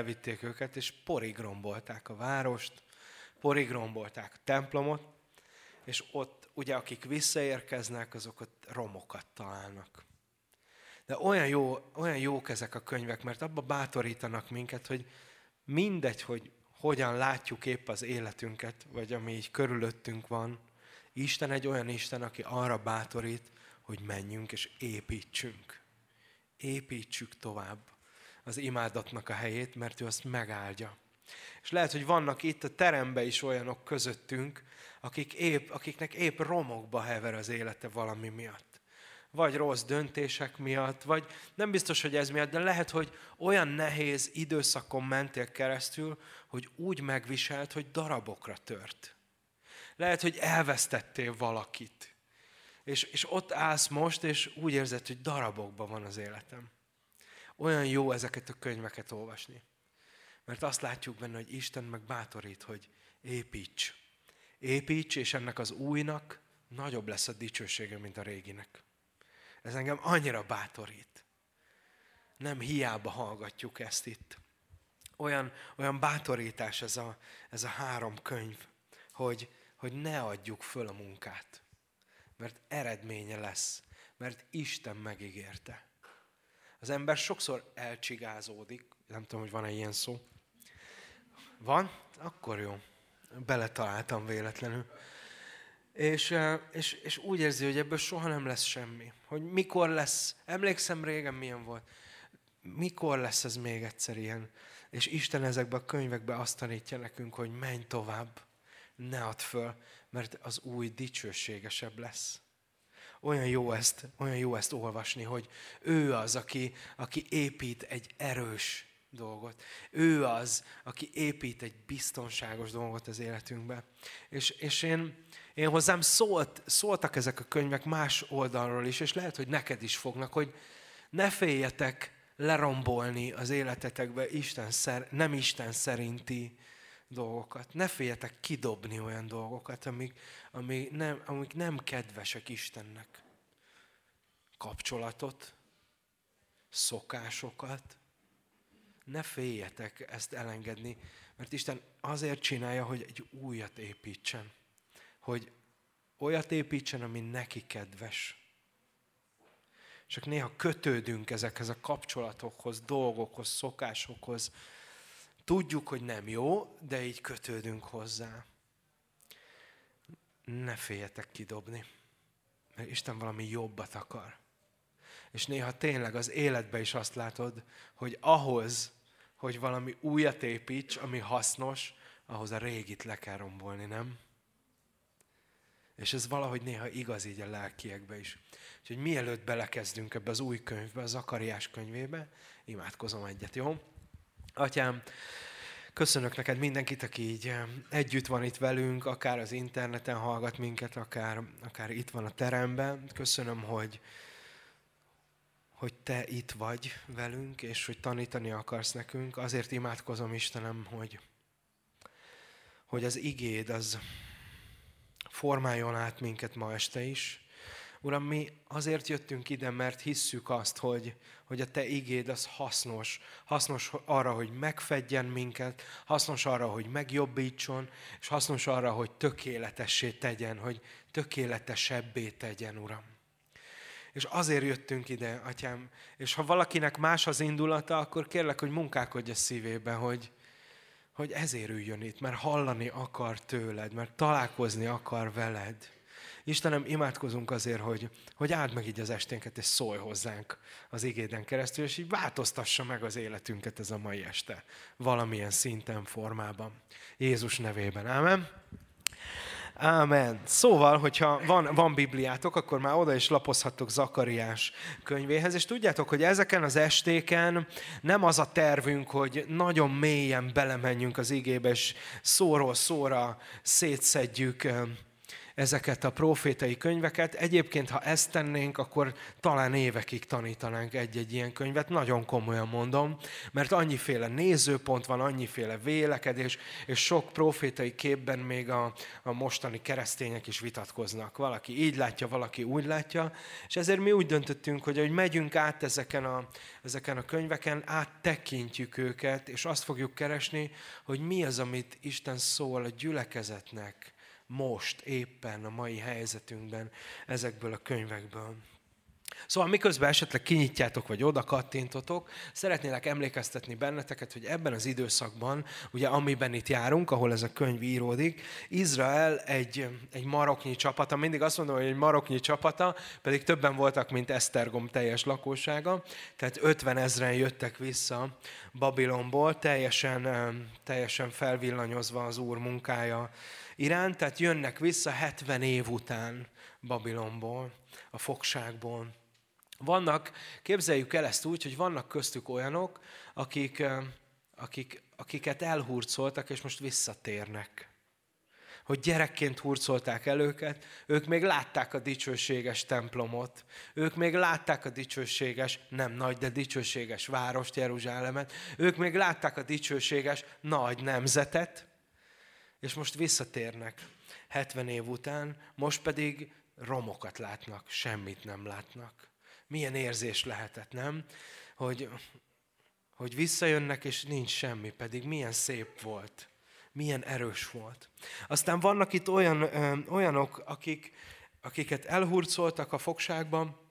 elvitték őket, és porigrombolták a várost, porigrombolták a templomot, és ott ugye akik visszaérkeznek, ott romokat találnak. De olyan, jó, olyan jók ezek a könyvek, mert abba bátorítanak minket, hogy mindegy, hogy hogyan látjuk épp az életünket, vagy ami így körülöttünk van, Isten egy olyan Isten, aki arra bátorít, hogy menjünk és építsünk. Építsük tovább az imádatnak a helyét, mert ő azt megáldja. És lehet, hogy vannak itt a teremben is olyanok közöttünk, akik épp, akiknek épp romokba hever az élete valami miatt. Vagy rossz döntések miatt, vagy nem biztos, hogy ez miatt, de lehet, hogy olyan nehéz időszakon mentél keresztül, hogy úgy megviselt, hogy darabokra tört. Lehet, hogy elvesztettél valakit. És, és ott állsz most, és úgy érzed, hogy darabokban van az életem. Olyan jó ezeket a könyveket olvasni. Mert azt látjuk benne, hogy Isten meg bátorít, hogy építs. Építs, és ennek az újnak nagyobb lesz a dicsősége, mint a réginek. Ez engem annyira bátorít. Nem hiába hallgatjuk ezt itt. Olyan, olyan bátorítás ez a, ez a három könyv, hogy, hogy ne adjuk föl a munkát. Mert eredménye lesz. Mert Isten megígérte. Az ember sokszor elcsigázódik, nem tudom, hogy van-e ilyen szó. Van? Akkor jó. Beletaláltam véletlenül. És, és, és úgy érzi, hogy ebből soha nem lesz semmi. Hogy mikor lesz, emlékszem régen milyen volt, mikor lesz ez még egyszer ilyen. És Isten ezekbe a könyvekbe azt tanítja nekünk, hogy menj tovább, ne add föl, mert az új dicsőségesebb lesz. Olyan jó ezt, olyan jó ezt olvasni, hogy ő az, aki, aki épít egy erős dolgot. Ő az, aki épít egy biztonságos dolgot az életünkbe. És, és én, én hozzám szólt, szóltak ezek a könyvek más oldalról is, és lehet, hogy neked is fognak, hogy ne féljetek lerombolni az életetekbe Isten szer, nem Isten szerinti dolgokat. Ne féljetek kidobni olyan dolgokat, amik, amik, nem, amik nem kedvesek Istennek. Kapcsolatot, szokásokat. Ne féljetek ezt elengedni, mert Isten azért csinálja, hogy egy újat építsen. Hogy olyat építsen, ami neki kedves. Csak néha kötődünk ezekhez a kapcsolatokhoz, dolgokhoz, szokásokhoz, Tudjuk, hogy nem jó, de így kötődünk hozzá. Ne féljetek kidobni, mert Isten valami jobbat akar. És néha tényleg az életbe is azt látod, hogy ahhoz, hogy valami újat építs, ami hasznos, ahhoz a régit le kell rombolni, nem? És ez valahogy néha igaz így a lelkiekbe is. Úgyhogy mielőtt belekezdünk ebbe az új könyvbe, az Akariás könyvébe, imádkozom egyet, jó? Atyám, köszönök neked mindenkit, aki így eh, együtt van itt velünk, akár az interneten hallgat minket, akár, akár itt van a teremben. Köszönöm, hogy, hogy te itt vagy velünk, és hogy tanítani akarsz nekünk. Azért imádkozom, Istenem, hogy, hogy az igéd az formáljon át minket ma este is, Uram, mi azért jöttünk ide, mert hisszük azt, hogy, hogy a Te igéd az hasznos. Hasznos arra, hogy megfedjen minket, hasznos arra, hogy megjobbítson, és hasznos arra, hogy tökéletessé tegyen, hogy tökéletesebbé tegyen, Uram. És azért jöttünk ide, Atyám. És ha valakinek más az indulata, akkor kérlek, hogy munkálkodj a szívébe, hogy, hogy ezért üljön itt, mert hallani akar tőled, mert találkozni akar veled. Istenem, imádkozunk azért, hogy, hogy áld meg így az esténket, és szólj hozzánk az igéden keresztül, és így változtassa meg az életünket ez a mai este, valamilyen szinten, formában. Jézus nevében. Ámen. Ámen. Szóval, hogyha van, van Bibliátok, akkor már oda is lapozhattok Zakariás könyvéhez, és tudjátok, hogy ezeken az estéken nem az a tervünk, hogy nagyon mélyen belemenjünk az igébe, és szóról szóra szétszedjük ezeket a profétai könyveket. Egyébként, ha ezt tennénk, akkor talán évekig tanítanánk egy-egy ilyen könyvet, nagyon komolyan mondom, mert annyiféle nézőpont van, annyiféle vélekedés, és sok profétai képben még a, a mostani keresztények is vitatkoznak. Valaki így látja, valaki úgy látja, és ezért mi úgy döntöttünk, hogy, ahogy megyünk át ezeken a, ezeken a könyveken, áttekintjük őket, és azt fogjuk keresni, hogy mi az, amit Isten szól a gyülekezetnek, most, éppen a mai helyzetünkben ezekből a könyvekből. Szóval miközben esetleg kinyitjátok, vagy oda kattintotok, szeretnélek emlékeztetni benneteket, hogy ebben az időszakban, ugye amiben itt járunk, ahol ez a könyv íródik, Izrael egy, egy maroknyi csapata, mindig azt mondom, hogy egy maroknyi csapata, pedig többen voltak, mint Esztergom teljes lakósága, tehát 50 ezren jöttek vissza Babilonból, teljesen, teljesen felvillanyozva az Úr munkája iránt, tehát jönnek vissza 70 év után Babilonból, a fogságból. Vannak, képzeljük el ezt úgy, hogy vannak köztük olyanok, akik, akik, akiket elhurcoltak, és most visszatérnek hogy gyerekként hurcolták el őket, ők még látták a dicsőséges templomot, ők még látták a dicsőséges, nem nagy, de dicsőséges várost, Jeruzsálemet, ők még látták a dicsőséges nagy nemzetet, és most visszatérnek 70 év után, most pedig romokat látnak, semmit nem látnak. Milyen érzés lehetett, nem? Hogy, hogy visszajönnek, és nincs semmi, pedig milyen szép volt, milyen erős volt. Aztán vannak itt olyan, ö, olyanok, akik, akiket elhurcoltak a fogságban,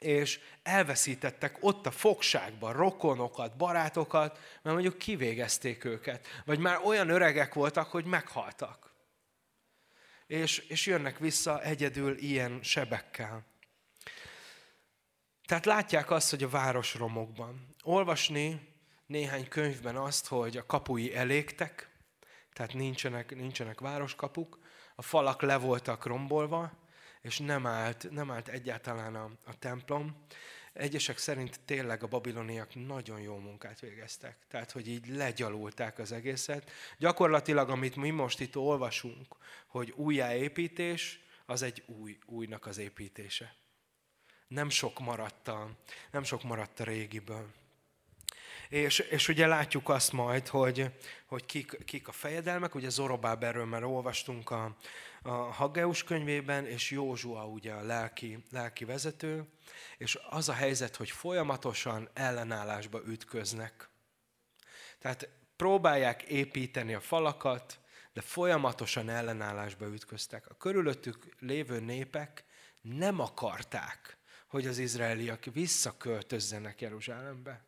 és elveszítettek ott a fogságban rokonokat, barátokat, mert mondjuk kivégezték őket, vagy már olyan öregek voltak, hogy meghaltak. És, és jönnek vissza egyedül ilyen sebekkel. Tehát látják azt, hogy a város romokban. Olvasni néhány könyvben azt, hogy a kapui elégtek, tehát nincsenek, nincsenek városkapuk, a falak le voltak rombolva, és nem állt, nem állt egyáltalán a, a templom. Egyesek szerint tényleg a babiloniak nagyon jó munkát végeztek. Tehát, hogy így legyalulták az egészet. Gyakorlatilag, amit mi most itt olvasunk, hogy újjáépítés, az egy új, újnak az építése. Nem sok maradt a, nem sok maradt a régiből. És, és ugye látjuk azt majd, hogy, hogy kik, kik a fejedelmek, ugye Zorobáberről már olvastunk a, a Haggeus könyvében, és Józsua ugye a lelki, lelki vezető, és az a helyzet, hogy folyamatosan ellenállásba ütköznek. Tehát próbálják építeni a falakat, de folyamatosan ellenállásba ütköztek. A körülöttük lévő népek nem akarták, hogy az izraeliak visszaköltözzenek Jeruzsálembe.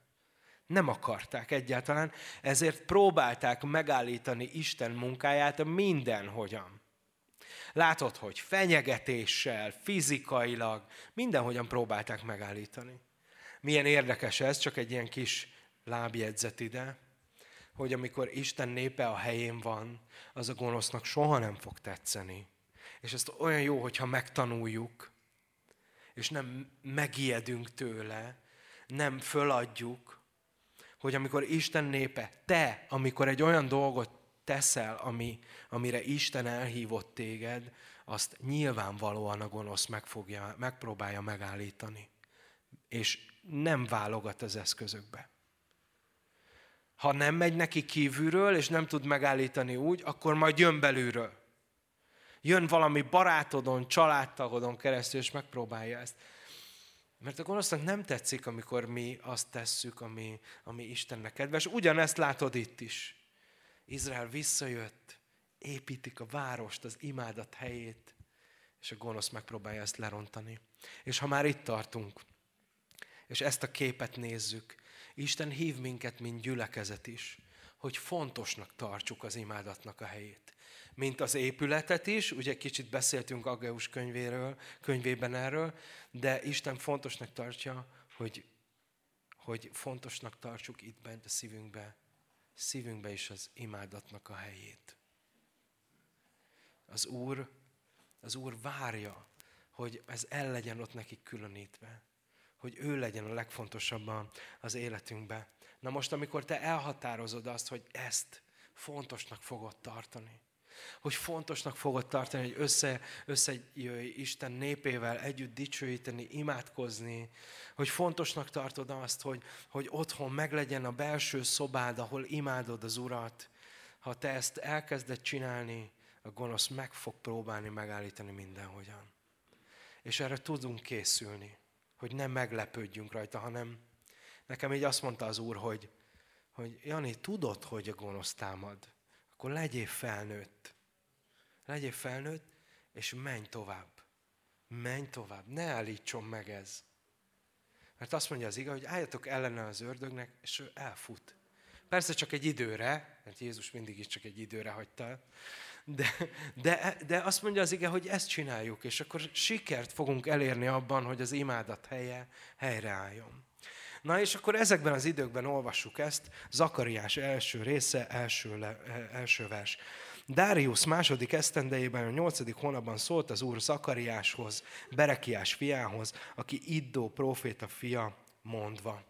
Nem akarták egyáltalán, ezért próbálták megállítani Isten munkáját mindenhogyan. Látod, hogy fenyegetéssel, fizikailag, mindenhogyan próbálták megállítani. Milyen érdekes ez, csak egy ilyen kis lábjegyzet ide, hogy amikor Isten népe a helyén van, az a gonosznak soha nem fog tetszeni. És ezt olyan jó, hogyha megtanuljuk, és nem megijedünk tőle, nem föladjuk, hogy amikor Isten népe, te, amikor egy olyan dolgot teszel, ami, amire Isten elhívott téged, azt nyilvánvalóan a gonosz megfogja, megpróbálja megállítani. És nem válogat az eszközökbe. Ha nem megy neki kívülről, és nem tud megállítani úgy, akkor majd jön belülről. Jön valami barátodon, családtagodon keresztül, és megpróbálja ezt. Mert a gonosznak nem tetszik, amikor mi azt tesszük, ami, ami Istennek kedves. Ugyanezt látod itt is. Izrael visszajött, építik a várost, az imádat helyét, és a gonosz megpróbálja ezt lerontani. És ha már itt tartunk, és ezt a képet nézzük, Isten hív minket, mint gyülekezet is, hogy fontosnak tartsuk az imádatnak a helyét mint az épületet is, ugye kicsit beszéltünk Ageus könyvéről, könyvében erről, de Isten fontosnak tartja, hogy, hogy fontosnak tartsuk itt bent a szívünkbe, szívünkbe is az imádatnak a helyét. Az Úr, az Úr várja, hogy ez el legyen ott nekik különítve hogy ő legyen a legfontosabb az életünkbe. Na most, amikor te elhatározod azt, hogy ezt fontosnak fogod tartani, hogy fontosnak fogod tartani, hogy össze, összejöjj Isten népével együtt dicsőíteni, imádkozni. Hogy fontosnak tartod azt, hogy, hogy otthon meglegyen a belső szobád, ahol imádod az Urat. Ha te ezt elkezded csinálni, a gonosz meg fog próbálni megállítani mindenhogyan. És erre tudunk készülni, hogy nem meglepődjünk rajta, hanem nekem így azt mondta az Úr, hogy, hogy Jani, tudod, hogy a gonosz támad akkor legyél felnőtt. Legyél felnőtt, és menj tovább. Menj tovább, ne állítson meg ez. Mert azt mondja az iga, hogy álljatok ellene az ördögnek, és ő elfut. Persze csak egy időre, mert Jézus mindig is csak egy időre hagyta el, de, de, de azt mondja az ige, hogy ezt csináljuk, és akkor sikert fogunk elérni abban, hogy az imádat helye helyreálljon. Na és akkor ezekben az időkben olvassuk ezt, Zakariás első része, első, le, e, első vers. Dárius második esztendejében a nyolcadik hónapban szólt az úr Zakariáshoz, Berekiás fiához, aki Iddó próféta fia mondva.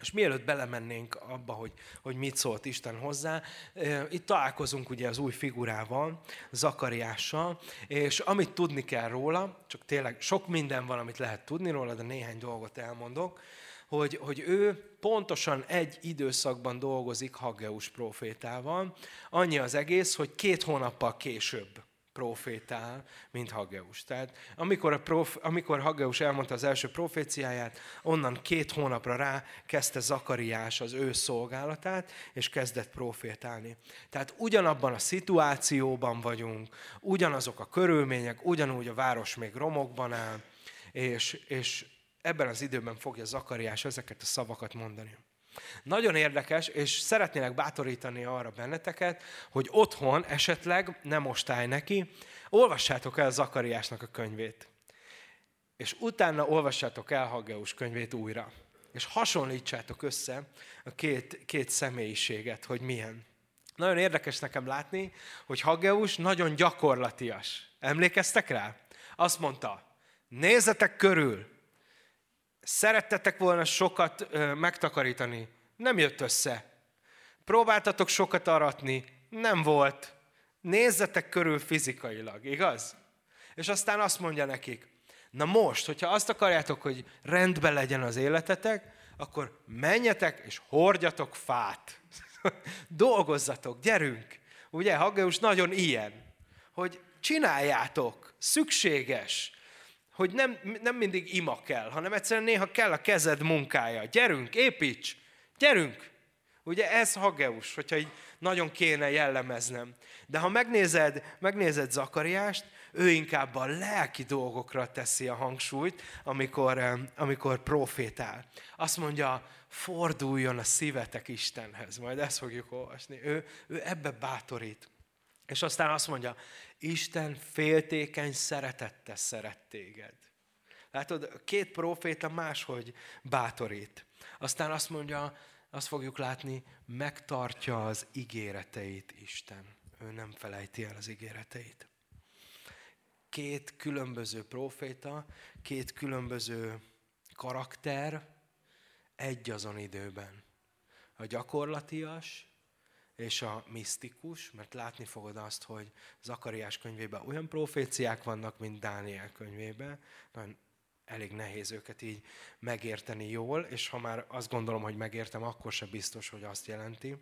És mielőtt belemennénk abba, hogy, hogy mit szólt Isten hozzá, e, itt találkozunk ugye az új figurával, Zakariással, és amit tudni kell róla, csak tényleg sok minden van, amit lehet tudni róla, de néhány dolgot elmondok, hogy, hogy ő pontosan egy időszakban dolgozik Haggeus profétával, annyi az egész, hogy két hónappal később profétál, mint Hageus. Tehát amikor, a prof, amikor Hageus elmondta az első proféciáját, onnan két hónapra rá kezdte Zakariás az ő szolgálatát, és kezdett profétálni. Tehát ugyanabban a szituációban vagyunk, ugyanazok a körülmények, ugyanúgy a város még romokban áll, és, és ebben az időben fogja Zakariás ezeket a szavakat mondani. Nagyon érdekes, és szeretnélek bátorítani arra benneteket, hogy otthon esetleg nem ostálj neki, olvassátok el Zakariásnak a könyvét. És utána olvassátok el Haggeus könyvét újra. És hasonlítsátok össze a két, két személyiséget, hogy milyen. Nagyon érdekes nekem látni, hogy Haggeus nagyon gyakorlatias. Emlékeztek rá? Azt mondta, nézzetek körül, Szerettetek volna sokat ö, megtakarítani, nem jött össze. Próbáltatok sokat aratni, nem volt. Nézzetek körül fizikailag, igaz? És aztán azt mondja nekik, na most, hogyha azt akarjátok, hogy rendben legyen az életetek, akkor menjetek és hordjatok fát. Dolgozzatok, gyerünk! Ugye, Haggeus nagyon ilyen, hogy csináljátok, szükséges, hogy nem, nem mindig ima kell, hanem egyszerűen néha kell a kezed munkája. Gyerünk, építs! Gyerünk! Ugye ez Hageus, hogyha így nagyon kéne jellemeznem. De ha megnézed, megnézed Zakariást, ő inkább a lelki dolgokra teszi a hangsúlyt, amikor, amikor profétál. Azt mondja, forduljon a szívetek Istenhez. Majd ezt fogjuk olvasni. Ő, ő ebbe bátorít. És aztán azt mondja, Isten féltékeny szeretette szeret téged. Látod, két proféta máshogy bátorít. Aztán azt mondja, azt fogjuk látni, megtartja az ígéreteit Isten. Ő nem felejti el az ígéreteit. Két különböző proféta, két különböző karakter egy azon időben. A gyakorlatias és a misztikus, mert látni fogod azt, hogy Zakariás könyvében olyan proféciák vannak, mint Dániel könyvében. Nagyon elég nehéz őket így megérteni jól, és ha már azt gondolom, hogy megértem, akkor se biztos, hogy azt jelenti.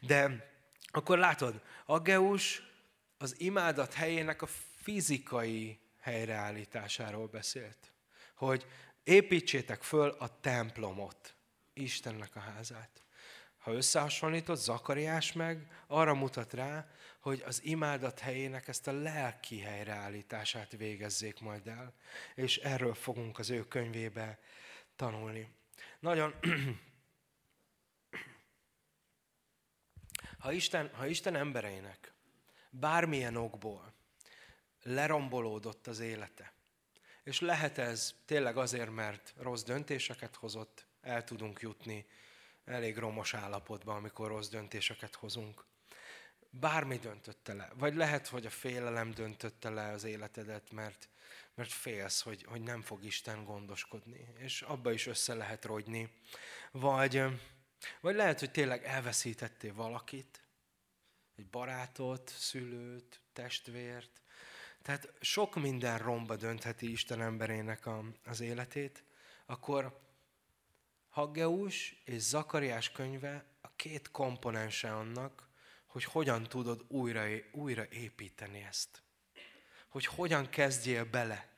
De akkor látod, Ageus az imádat helyének a fizikai helyreállításáról beszélt. Hogy építsétek föl a templomot, Istennek a házát ha összehasonlítod, Zakariás meg arra mutat rá, hogy az imádat helyének ezt a lelki helyreállítását végezzék majd el, és erről fogunk az ő könyvébe tanulni. Nagyon, ha, Isten, ha Isten embereinek bármilyen okból lerombolódott az élete, és lehet ez tényleg azért, mert rossz döntéseket hozott, el tudunk jutni elég romos állapotban, amikor rossz döntéseket hozunk. Bármi döntötte le. Vagy lehet, hogy a félelem döntötte le az életedet, mert, mert félsz, hogy, hogy nem fog Isten gondoskodni. És abba is össze lehet rogyni. Vagy, vagy lehet, hogy tényleg elveszítettél valakit, egy barátot, szülőt, testvért. Tehát sok minden romba döntheti Isten emberének a, az életét. Akkor Haggeus és Zakariás könyve a két komponense annak, hogy hogyan tudod újra, újra építeni ezt. Hogy hogyan kezdjél bele,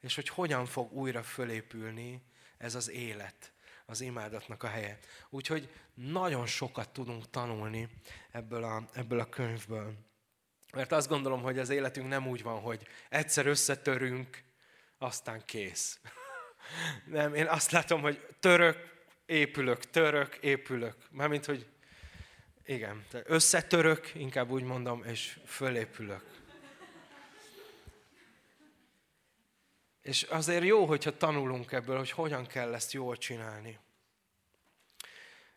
és hogy hogyan fog újra fölépülni ez az élet, az imádatnak a helye. Úgyhogy nagyon sokat tudunk tanulni ebből a, ebből a könyvből. Mert azt gondolom, hogy az életünk nem úgy van, hogy egyszer összetörünk, aztán kész. Nem, én azt látom, hogy török, épülök, török, épülök. Mármint, hogy igen, összetörök, inkább úgy mondom, és fölépülök. És azért jó, hogyha tanulunk ebből, hogy hogyan kell ezt jól csinálni.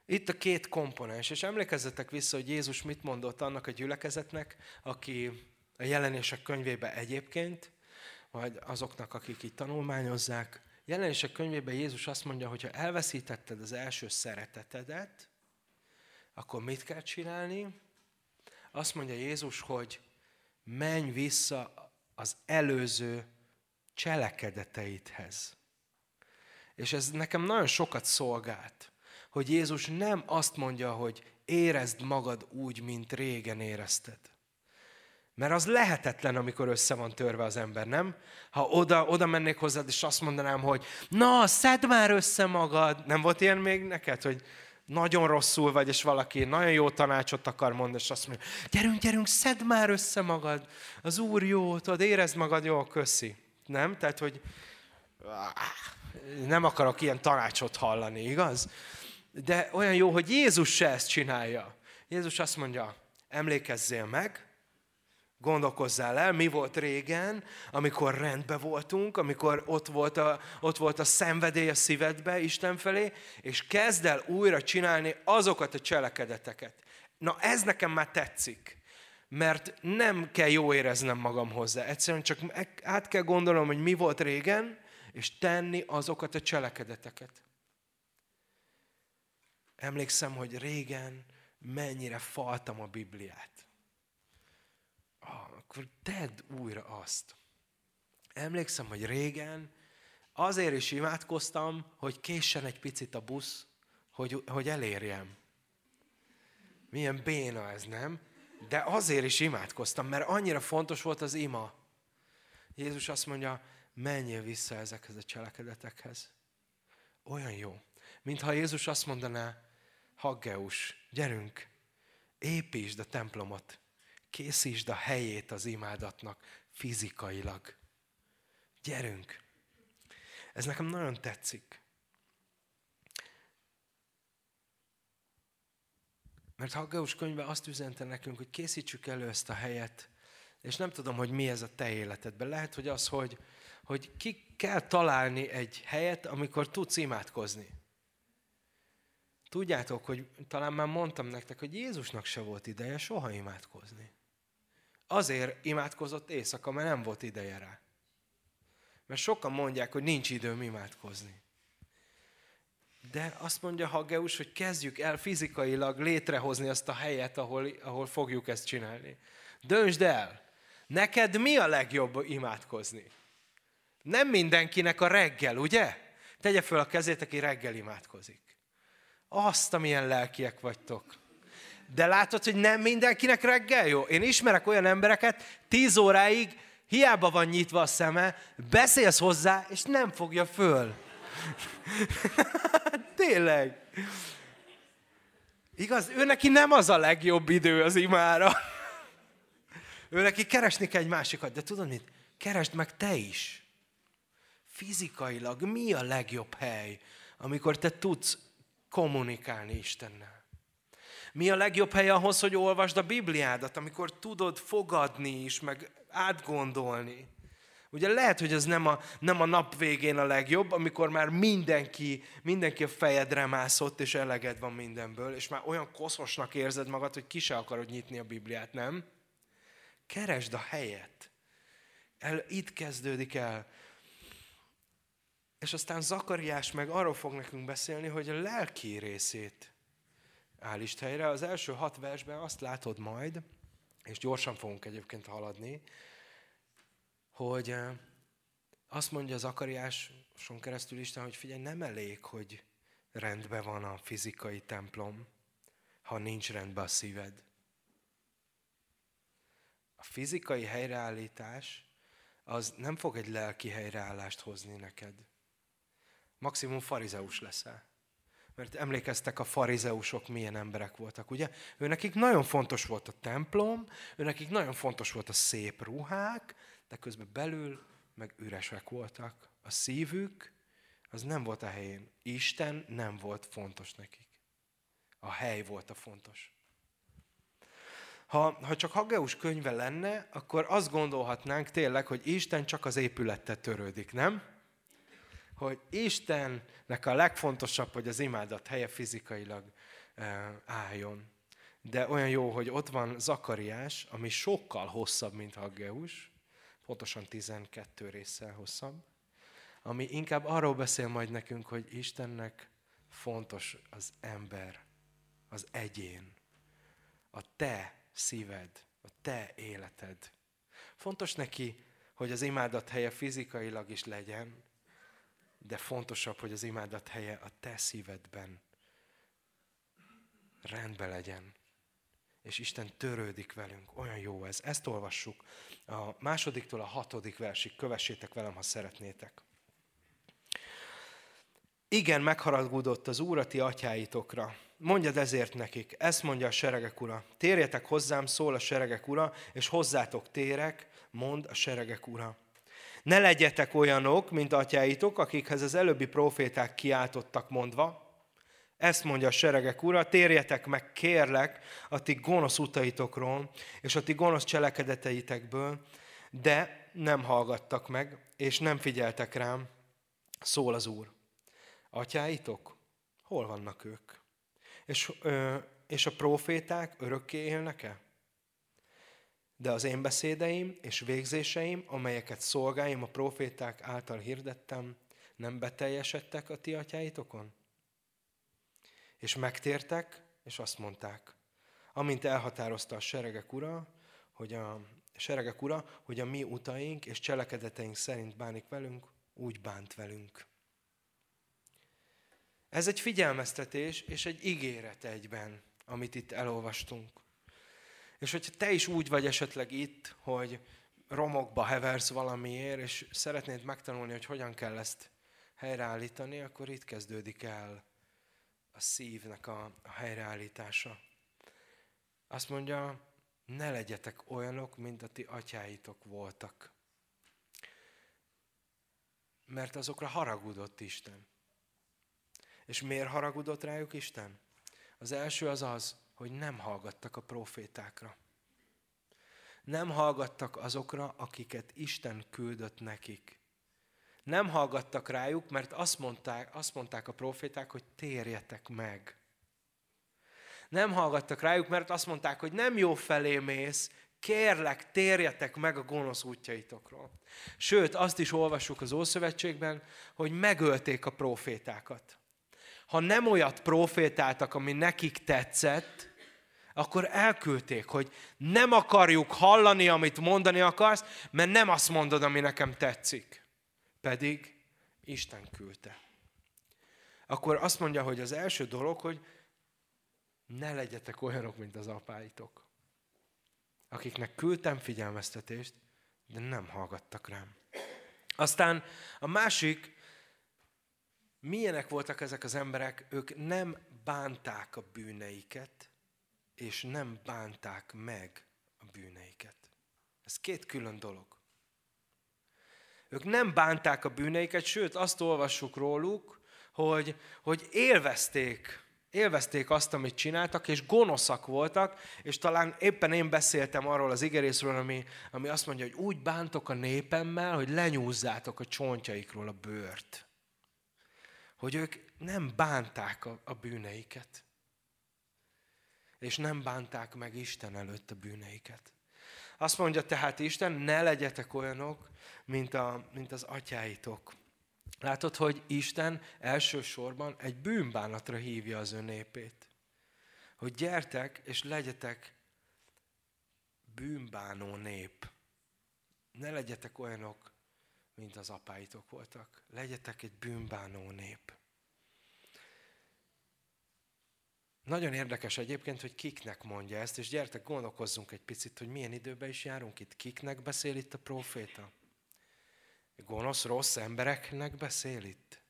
Itt a két komponens, és emlékezzetek vissza, hogy Jézus mit mondott annak a gyülekezetnek, aki a jelenések könyvébe egyébként, vagy azoknak, akik itt tanulmányozzák, Jelenések könyvében Jézus azt mondja, hogy ha elveszítetted az első szeretetedet, akkor mit kell csinálni? Azt mondja Jézus, hogy menj vissza az előző cselekedeteidhez. És ez nekem nagyon sokat szolgált, hogy Jézus nem azt mondja, hogy érezd magad úgy, mint régen érezted. Mert az lehetetlen, amikor össze van törve az ember, nem? Ha oda, oda mennék hozzád, és azt mondanám, hogy na, szedd már össze magad. Nem volt ilyen még neked, hogy nagyon rosszul vagy, és valaki nagyon jó tanácsot akar mondani, és azt mondja, gyerünk, gyerünk, szedd már össze magad, az Úr jó, tudod, érezd magad jól, köszi. Nem? Tehát, hogy nem akarok ilyen tanácsot hallani, igaz? De olyan jó, hogy Jézus se ezt csinálja. Jézus azt mondja, emlékezzél meg, Gondolkozzál el, mi volt régen, amikor rendbe voltunk, amikor ott volt, a, ott volt a szenvedély a szívedbe Isten felé, és kezd el újra csinálni azokat a cselekedeteket. Na ez nekem már tetszik, mert nem kell jó éreznem magam hozzá. Egyszerűen csak át kell gondolnom, hogy mi volt régen, és tenni azokat a cselekedeteket. Emlékszem, hogy régen mennyire faltam a Bibliát akkor tedd újra azt. Emlékszem, hogy régen azért is imádkoztam, hogy késsen egy picit a busz, hogy, hogy elérjem. Milyen béna ez, nem? De azért is imádkoztam, mert annyira fontos volt az ima. Jézus azt mondja, menjél vissza ezekhez a cselekedetekhez. Olyan jó. Mintha Jézus azt mondaná, Haggeus, gyerünk, építsd a templomot készítsd a helyét az imádatnak fizikailag. Gyerünk! Ez nekem nagyon tetszik. Mert Haggeus könyve azt üzente nekünk, hogy készítsük elő ezt a helyet, és nem tudom, hogy mi ez a te életedben. Lehet, hogy az, hogy, hogy ki kell találni egy helyet, amikor tudsz imádkozni. Tudjátok, hogy talán már mondtam nektek, hogy Jézusnak se volt ideje soha imádkozni azért imádkozott éjszaka, mert nem volt ideje rá. Mert sokan mondják, hogy nincs időm imádkozni. De azt mondja Hageus, hogy kezdjük el fizikailag létrehozni azt a helyet, ahol, ahol fogjuk ezt csinálni. Döntsd el, neked mi a legjobb imádkozni? Nem mindenkinek a reggel, ugye? Tegye föl a kezét, aki reggel imádkozik. Azt, amilyen lelkiek vagytok. De látod, hogy nem mindenkinek reggel jó. Én ismerek olyan embereket, tíz óráig hiába van nyitva a szeme, beszélsz hozzá, és nem fogja föl. Tényleg. Igaz, ő neki nem az a legjobb idő az imára. ő neki keresni kell egy másikat, de tudod mit? Keresd meg te is. Fizikailag mi a legjobb hely, amikor te tudsz kommunikálni Istennel? Mi a legjobb hely ahhoz, hogy olvasd a Bibliádat, amikor tudod fogadni is, meg átgondolni? Ugye lehet, hogy ez nem a, nem a nap végén a legjobb, amikor már mindenki, mindenki a fejedre mászott, és eleged van mindenből, és már olyan koszosnak érzed magad, hogy ki se akarod nyitni a Bibliát, nem? Keresd a helyet. El, itt kezdődik el. És aztán Zakariás meg arról fog nekünk beszélni, hogy a lelki részét állítsd helyre. Az első hat versben azt látod majd, és gyorsan fogunk egyébként haladni, hogy eh, azt mondja az Akariáson keresztül Isten, hogy figyelj, nem elég, hogy rendben van a fizikai templom, ha nincs rendben a szíved. A fizikai helyreállítás az nem fog egy lelki helyreállást hozni neked. Maximum farizeus leszel. Mert emlékeztek a farizeusok milyen emberek voltak, ugye? Ő nekik nagyon fontos volt a templom, ő nekik nagyon fontos volt a szép ruhák, de közben belül meg üresek voltak. A szívük az nem volt a helyén. Isten nem volt fontos nekik. A hely volt a fontos. Ha, ha csak Hageus könyve lenne, akkor azt gondolhatnánk tényleg, hogy Isten csak az épülettel törődik, nem? hogy Istennek a legfontosabb, hogy az imádat helye fizikailag eh, álljon. De olyan jó, hogy ott van Zakariás, ami sokkal hosszabb, mint Haggeus, pontosan 12 részsel hosszabb, ami inkább arról beszél majd nekünk, hogy Istennek fontos az ember, az egyén, a te szíved, a te életed. Fontos neki, hogy az imádat helye fizikailag is legyen, de fontosabb, hogy az imádat helye a te szívedben rendbe legyen. És Isten törődik velünk. Olyan jó ez. Ezt olvassuk. A másodiktól a hatodik versig. Kövessétek velem, ha szeretnétek. Igen, megharagudott az Úr a ti atyáitokra. Mondjad ezért nekik, ezt mondja a seregek ura. Térjetek hozzám, szól a seregek ura, és hozzátok térek, mond a seregek ura. Ne legyetek olyanok, mint atyáitok, akikhez az előbbi proféták kiáltottak mondva, ezt mondja a seregek ura, térjetek meg, kérlek, a ti gonosz utaitokról, és a ti gonosz cselekedeteitekből, de nem hallgattak meg, és nem figyeltek rám, szól az Úr. Atyáitok, hol vannak ők? És, ö, és a proféták örökké élnek-e? de az én beszédeim és végzéseim, amelyeket szolgáim a proféták által hirdettem, nem beteljesedtek a ti atyáitokon? És megtértek, és azt mondták, amint elhatározta a seregek ura, hogy a seregek ura, hogy a mi utaink és cselekedeteink szerint bánik velünk, úgy bánt velünk. Ez egy figyelmeztetés és egy ígéret egyben, amit itt elolvastunk. És hogyha te is úgy vagy esetleg itt, hogy romokba heversz valamiért, és szeretnéd megtanulni, hogy hogyan kell ezt helyreállítani, akkor itt kezdődik el a szívnek a, a helyreállítása. Azt mondja, ne legyetek olyanok, mint a ti atyáitok voltak. Mert azokra haragudott Isten. És miért haragudott rájuk Isten? Az első az az, hogy nem hallgattak a profétákra. Nem hallgattak azokra, akiket Isten küldött nekik. Nem hallgattak rájuk, mert azt mondták, azt mondták a proféták, hogy térjetek meg. Nem hallgattak rájuk, mert azt mondták, hogy nem jó felé mész, kérlek, térjetek meg a gonosz útjaitokról. Sőt, azt is olvassuk az Ószövetségben, hogy megölték a profétákat. Ha nem olyat profétáltak, ami nekik tetszett, akkor elküldték, hogy nem akarjuk hallani, amit mondani akarsz, mert nem azt mondod, ami nekem tetszik. Pedig Isten küldte. Akkor azt mondja, hogy az első dolog, hogy ne legyetek olyanok, mint az apáitok, akiknek küldtem figyelmeztetést, de nem hallgattak rám. Aztán a másik, milyenek voltak ezek az emberek? Ők nem bánták a bűneiket, és nem bánták meg a bűneiket. Ez két külön dolog. Ők nem bánták a bűneiket, sőt azt olvassuk róluk, hogy, hogy élvezték, élvezték azt, amit csináltak, és gonoszak voltak, és talán éppen én beszéltem arról az igerészről, ami, ami azt mondja, hogy úgy bántok a népemmel, hogy lenyúzzátok a csontjaikról a bőrt. Hogy ők nem bánták a, a bűneiket és nem bánták meg Isten előtt a bűneiket. Azt mondja tehát Isten, ne legyetek olyanok, mint, a, mint az atyáitok. Látod, hogy Isten elsősorban egy bűnbánatra hívja az önépét. Hogy gyertek és legyetek bűnbánó nép. Ne legyetek olyanok, mint az apáitok voltak. Legyetek egy bűnbánó nép. Nagyon érdekes egyébként, hogy kiknek mondja ezt, és gyertek, gondolkozzunk egy picit, hogy milyen időben is járunk itt. Kiknek beszél itt a próféta? Gonosz, rossz embereknek beszél itt?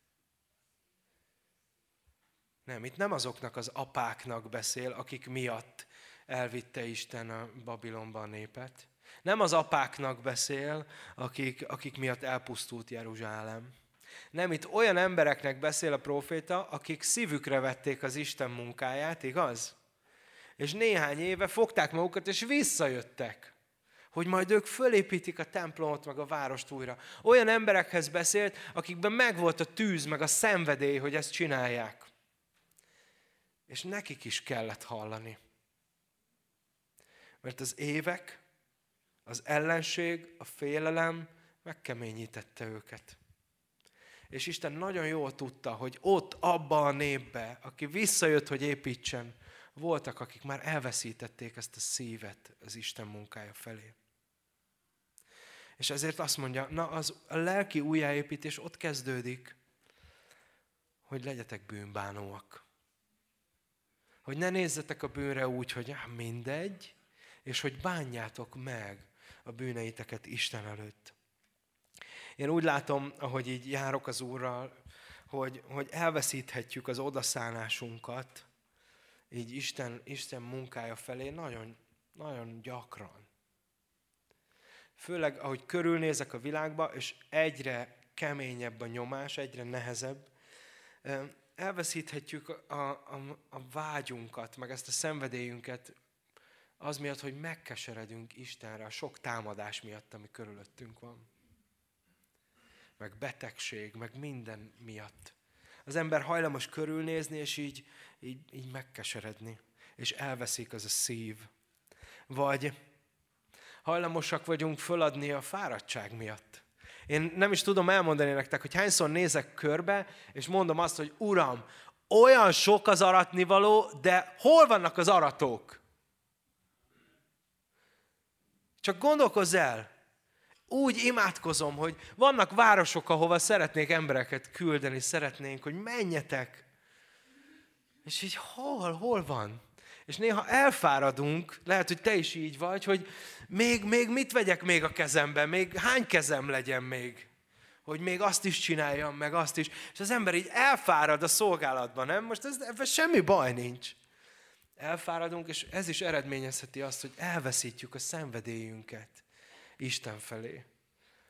Nem, itt nem azoknak az apáknak beszél, akik miatt elvitte Isten a Babilonban népet. Nem az apáknak beszél, akik, akik miatt elpusztult Jeruzsálem. Nem, itt olyan embereknek beszél a proféta, akik szívükre vették az Isten munkáját, igaz? És néhány éve fogták magukat, és visszajöttek hogy majd ők fölépítik a templomot, meg a várost újra. Olyan emberekhez beszélt, akikben megvolt a tűz, meg a szenvedély, hogy ezt csinálják. És nekik is kellett hallani. Mert az évek, az ellenség, a félelem megkeményítette őket. És Isten nagyon jól tudta, hogy ott, abba a népbe, aki visszajött, hogy építsen, voltak, akik már elveszítették ezt a szívet az Isten munkája felé. És ezért azt mondja, na az a lelki újjáépítés ott kezdődik, hogy legyetek bűnbánóak. Hogy ne nézzetek a bűnre úgy, hogy mindegy, és hogy bánjátok meg a bűneiteket Isten előtt. Én úgy látom, ahogy így járok az Úrral, hogy, hogy elveszíthetjük az odaszállásunkat, így Isten, Isten munkája felé nagyon, nagyon gyakran. Főleg, ahogy körülnézek a világba, és egyre keményebb a nyomás, egyre nehezebb, elveszíthetjük a, a, a vágyunkat, meg ezt a szenvedélyünket az miatt, hogy megkeseredünk Istenre a sok támadás miatt, ami körülöttünk van meg betegség, meg minden miatt. Az ember hajlamos körülnézni, és így, így, így megkeseredni. És elveszik az a szív. Vagy hajlamosak vagyunk föladni a fáradtság miatt. Én nem is tudom elmondani nektek, hogy hányszor nézek körbe, és mondom azt, hogy Uram, olyan sok az aratnivaló, de hol vannak az aratók? Csak gondolkozz el, úgy imádkozom, hogy vannak városok, ahova szeretnék embereket küldeni, szeretnénk, hogy menjetek. És így hol, hol van? És néha elfáradunk, lehet, hogy te is így vagy, hogy még, még mit vegyek még a kezembe, még hány kezem legyen még, hogy még azt is csináljam, meg azt is. És az ember így elfárad a szolgálatban, nem? Most ez, ebben semmi baj nincs. Elfáradunk, és ez is eredményezheti azt, hogy elveszítjük a szenvedélyünket Isten felé,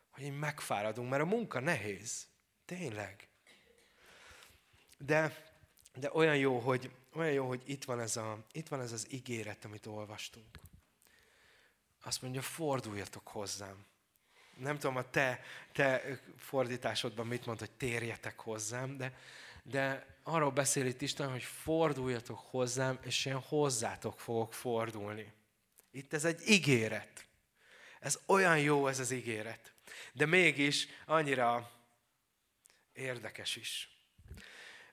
hogy én megfáradunk, mert a munka nehéz. Tényleg. De, de olyan, jó, hogy, olyan jó, hogy itt van, ez a, itt van ez az ígéret, amit olvastunk. Azt mondja, forduljatok hozzám. Nem tudom, a te, te fordításodban mit mond, hogy térjetek hozzám, de, de arról beszél itt Isten, hogy forduljatok hozzám, és én hozzátok fogok fordulni. Itt ez egy ígéret. Ez olyan jó ez az ígéret. De mégis annyira érdekes is.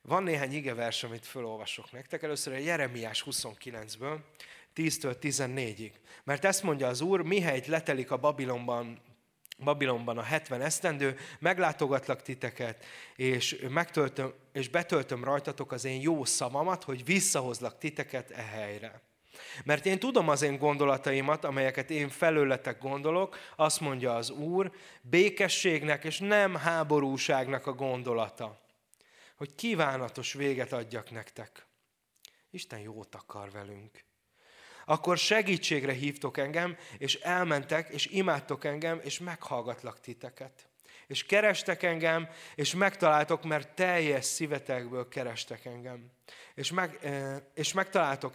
Van néhány igevers, amit felolvasok nektek. Először a Jeremiás 29-ből, 10-től 14-ig. Mert ezt mondja az Úr, mihelyt letelik a Babilonban Babilonban a 70 esztendő, meglátogatlak titeket, és, megtöltöm, és betöltöm rajtatok az én jó szavamat, hogy visszahozlak titeket e helyre. Mert én tudom az én gondolataimat, amelyeket én felőletek gondolok, azt mondja az Úr, békességnek és nem háborúságnak a gondolata, hogy kívánatos véget adjak nektek. Isten jót akar velünk. Akkor segítségre hívtok engem, és elmentek, és imádtok engem, és meghallgatlak titeket. És kerestek engem, és megtaláltok, mert teljes szívetekből kerestek engem. És, meg, eh, és megtaláltok